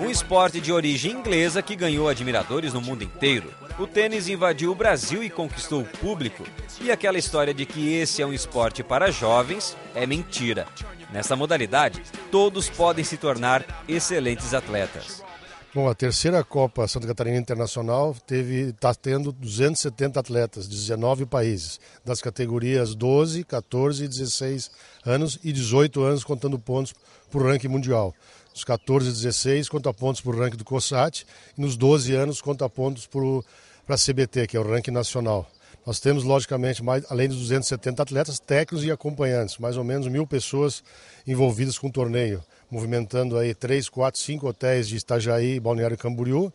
Um esporte de origem inglesa que ganhou admiradores no mundo inteiro. O tênis invadiu o Brasil e conquistou o público. E aquela história de que esse é um esporte para jovens é mentira. Nessa modalidade, todos podem se tornar excelentes atletas. Bom, a terceira Copa Santa Catarina Internacional, teve está tendo 270 atletas, 19 países, das categorias 12, 14 e 16 anos e 18 anos contando pontos por ranking mundial. Nos 14 e 16 conta pontos por ranking do COSAT e nos 12 anos conta pontos para a CBT, que é o ranking nacional. Nós temos, logicamente, mais, além dos 270 atletas, técnicos e acompanhantes, mais ou menos mil pessoas envolvidas com o torneio, movimentando aí três, quatro, cinco hotéis de Itajaí e Balneário Camboriú.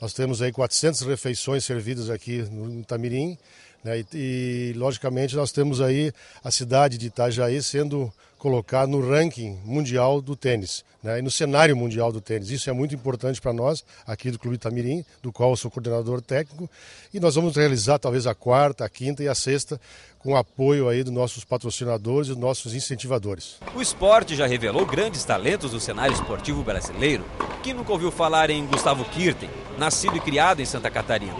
Nós temos aí 400 refeições servidas aqui no Tamirim. Né? E, e, logicamente, nós temos aí a cidade de Itajaí sendo colocada no ranking mundial do tênis, né? e no cenário mundial do tênis. Isso é muito importante para nós, aqui do Clube Itamirim, do qual eu sou coordenador técnico, e nós vamos realizar talvez a quarta, a quinta e a sexta, com o apoio aí dos nossos patrocinadores e dos nossos incentivadores. O esporte já revelou grandes talentos do cenário esportivo brasileiro. Quem nunca ouviu falar em Gustavo Kirten, nascido e criado em Santa Catarina?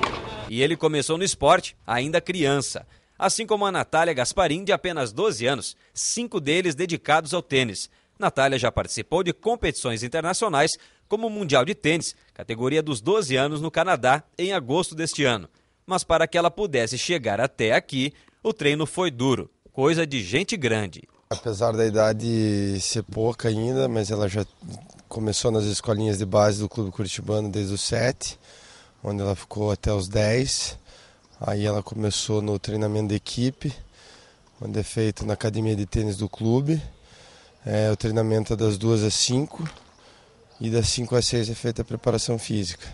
E ele começou no esporte ainda criança. Assim como a Natália Gasparim, de apenas 12 anos, cinco deles dedicados ao tênis. Natália já participou de competições internacionais, como o Mundial de Tênis, categoria dos 12 anos no Canadá, em agosto deste ano. Mas para que ela pudesse chegar até aqui, o treino foi duro, coisa de gente grande. Apesar da idade ser pouca ainda, mas ela já começou nas escolinhas de base do Clube Curitibano desde os 7 onde ela ficou até os 10. Aí ela começou no treinamento da equipe, onde é feito na academia de tênis do clube. É, o treinamento é das 2 às 5 e das 5 às 6 é feita a preparação física.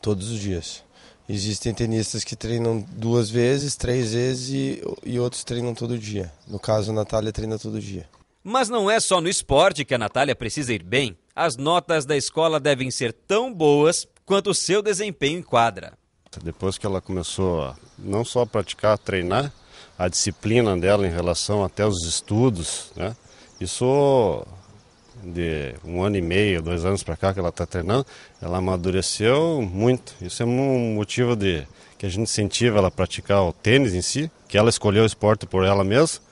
Todos os dias. Existem tenistas que treinam duas vezes, três vezes e, e outros treinam todo dia. No caso, a Natália treina todo dia. Mas não é só no esporte que a Natália precisa ir bem. As notas da escola devem ser tão boas quanto o seu desempenho em quadra. Tá, depois que ela começou a não só a praticar, a treinar, a disciplina dela em relação até aos estudos, né? Isso de um ano e meio, dois anos para cá que ela está treinando, ela amadureceu muito. Isso é um motivo de que a gente incentiva ela a praticar o tênis em si, que ela escolheu o esporte por ela mesma.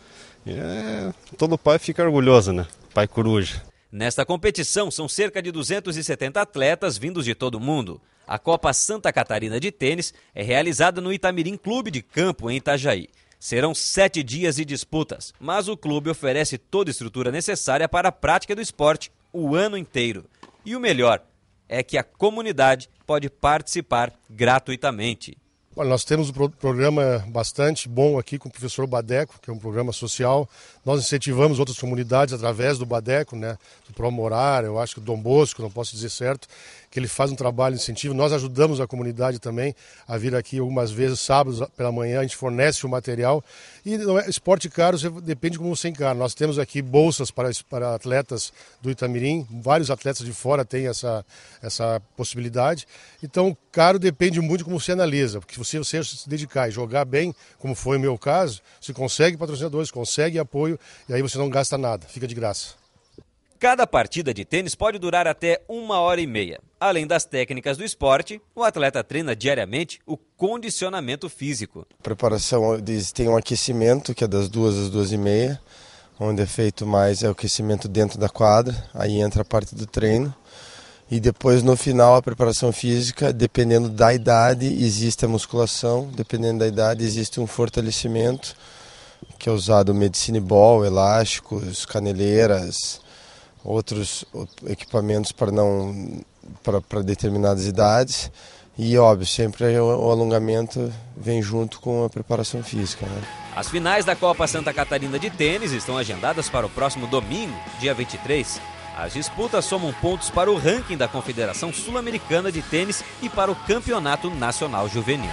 E é, todo pai fica orgulhoso, né? Pai coruja. Nesta competição, são cerca de 270 atletas vindos de todo o mundo. A Copa Santa Catarina de Tênis é realizada no Itamirim Clube de Campo, em Itajaí. Serão sete dias de disputas, mas o clube oferece toda a estrutura necessária para a prática do esporte o ano inteiro. E o melhor é que a comunidade pode participar gratuitamente. Olha, nós temos um programa bastante bom aqui com o professor Badeco, que é um programa social. Nós incentivamos outras comunidades através do Badeco, né? Do Promorar, eu acho que do Dom Bosco, não posso dizer certo que ele faz um trabalho de incentivo. Nós ajudamos a comunidade também a vir aqui algumas vezes, sábados pela manhã, a gente fornece o material. E é, esporte caro depende de como você encara. Nós temos aqui bolsas para, para atletas do Itamirim, vários atletas de fora têm essa, essa possibilidade. Então, caro depende muito de como você analisa, porque se você se dedicar e jogar bem, como foi o meu caso, você consegue patrocinadores, consegue apoio e aí você não gasta nada, fica de graça. Cada partida de tênis pode durar até uma hora e meia. Além das técnicas do esporte, o atleta treina diariamente o condicionamento físico. A preparação tem um aquecimento, que é das duas às duas e meia, onde é feito mais é o aquecimento dentro da quadra, aí entra a parte do treino. E depois no final a preparação física, dependendo da idade, existe a musculação, dependendo da idade, existe um fortalecimento, que é usado medicine ball, elásticos, caneleiras, outros equipamentos para não para, para determinadas idades e óbvio sempre o, alongamento vem junto com a preparação física. Né? As finais da Copa Santa Catarina de tênis estão agendadas para o próximo domingo, dia 23. As disputas somam pontos para o ranking da Confederação Sul-Americana de Tênis e para o Campeonato Nacional Juvenil.